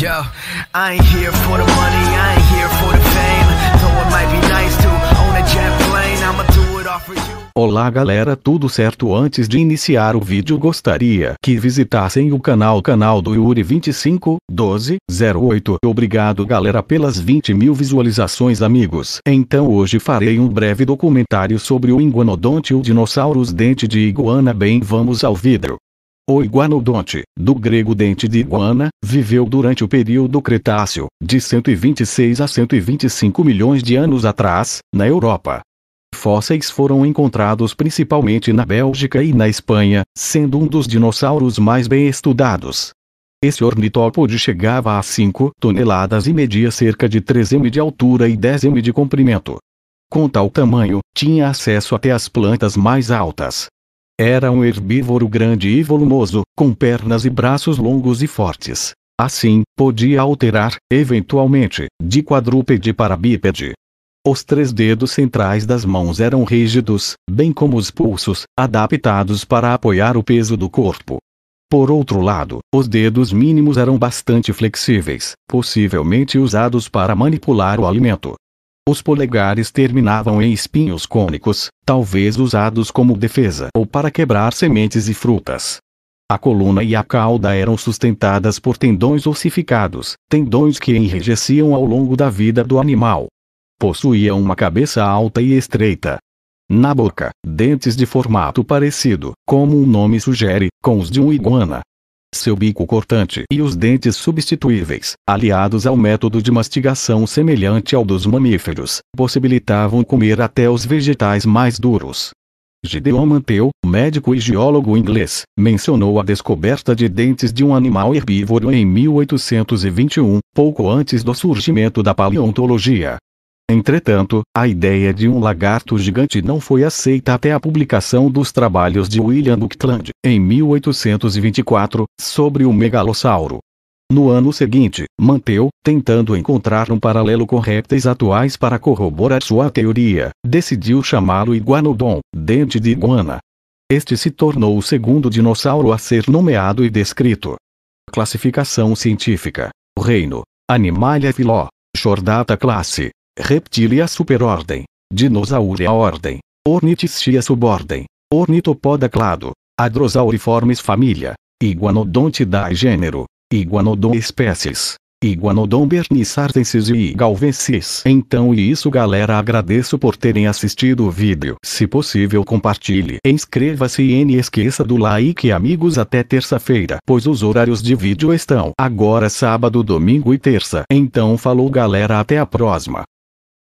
Yo, I ain't here for the money, I ain't here for the fame. Though it might be nice to own a jet plane, I'ma do it all for you. Olá galera, tudo certo? Antes de iniciar o vídeo gostaria que visitassem o canal canal do Yuri 25 12 08. Obrigado galera pelas 20 mil visualizações amigos. Então hoje farei um breve documentário sobre o iguanodonte o dinossauros dente de iguana. Bem vamos ao vídeo. O iguanodonte, do grego dente de iguana, viveu durante o período Cretáceo, de 126 a 125 milhões de anos atrás, na Europa. Fósseis foram encontrados principalmente na Bélgica e na Espanha, sendo um dos dinossauros mais bem estudados. Esse ornitópode chegava a 5 toneladas e media cerca de 3 m de altura e 10 m de comprimento. Com tal tamanho, tinha acesso até às plantas mais altas, era um herbívoro grande e volumoso, com pernas e braços longos e fortes. Assim, podia alterar, eventualmente, de quadrúpede para bípede. Os três dedos centrais das mãos eram rígidos, bem como os pulsos, adaptados para apoiar o peso do corpo. Por outro lado, os dedos mínimos eram bastante flexíveis, possivelmente usados para manipular o alimento, os polegares terminavam em espinhos cônicos, talvez usados como defesa ou para quebrar sementes e frutas. A coluna e a cauda eram sustentadas por tendões ossificados, tendões que enrijeciam ao longo da vida do animal. Possuía uma cabeça alta e estreita. Na boca, dentes de formato parecido, como o nome sugere, com os de um iguana seu bico cortante e os dentes substituíveis, aliados ao método de mastigação semelhante ao dos mamíferos, possibilitavam comer até os vegetais mais duros. Gideon Manteu, médico e geólogo inglês, mencionou a descoberta de dentes de um animal herbívoro em 1821, pouco antes do surgimento da paleontologia, Entretanto, a ideia de um lagarto gigante não foi aceita até a publicação dos trabalhos de William Buckland, em 1824, sobre o megalossauro. No ano seguinte, manteu, tentando encontrar um paralelo com répteis atuais para corroborar sua teoria, decidiu chamá-lo Iguanodon, dente de iguana. Este se tornou o segundo dinossauro a ser nomeado e descrito. Classificação científica: Reino, Animalia filó, Chordata classe, Reptilia superordem. Dinosauria ordem. Ornitischia subordem. Ornitopoda clado. Adrosauriformes família. Iguanodontidae gênero. Iguanodon espécies. Iguanodon bernicartensis e galvensis. Então e isso galera agradeço por terem assistido o vídeo. Se possível compartilhe, inscreva-se e não esqueça do like amigos até terça-feira. Pois os horários de vídeo estão agora sábado, domingo e terça. Então falou galera até a próxima.